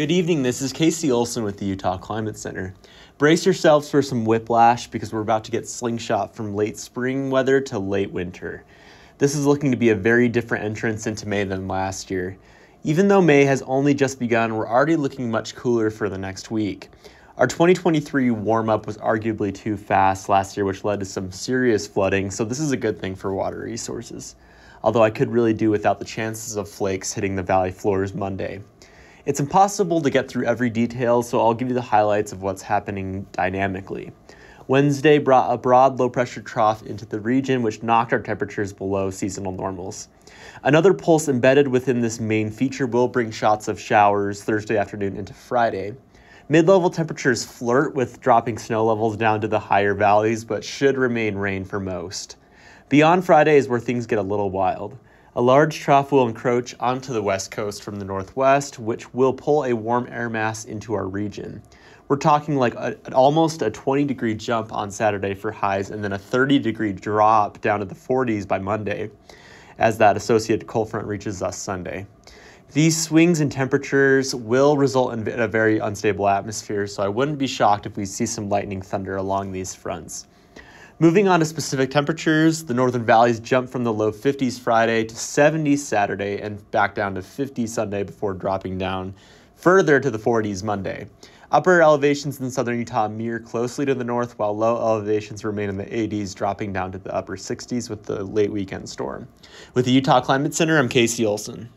Good evening. This is Casey Olson with the Utah Climate Center. Brace yourselves for some whiplash because we're about to get slingshot from late spring weather to late winter. This is looking to be a very different entrance into May than last year. Even though May has only just begun, we're already looking much cooler for the next week. Our 2023 warm up was arguably too fast last year, which led to some serious flooding, so this is a good thing for water resources. Although I could really do without the chances of flakes hitting the valley floors Monday. It's impossible to get through every detail, so I'll give you the highlights of what's happening dynamically. Wednesday brought a broad low pressure trough into the region, which knocked our temperatures below seasonal normals. Another pulse embedded within this main feature will bring shots of showers Thursday afternoon into Friday. Mid level temperatures flirt with dropping snow levels down to the higher valleys, but should remain rain for most. Beyond Friday is where things get a little wild. A large trough will encroach onto the west coast from the northwest, which will pull a warm air mass into our region. We're talking like a, almost a 20 degree jump on Saturday for highs and then a 30 degree drop down to the 40s by Monday as that associated cold front reaches us Sunday. These swings in temperatures will result in a very unstable atmosphere, so I wouldn't be shocked if we see some lightning thunder along these fronts. Moving on to specific temperatures, the northern valleys jumped from the low 50s Friday to 70s Saturday and back down to 50 Sunday before dropping down further to the 40s Monday. Upper elevations in southern Utah mirror closely to the north, while low elevations remain in the 80s, dropping down to the upper 60s with the late weekend storm. With the Utah Climate Center, I'm Casey Olson.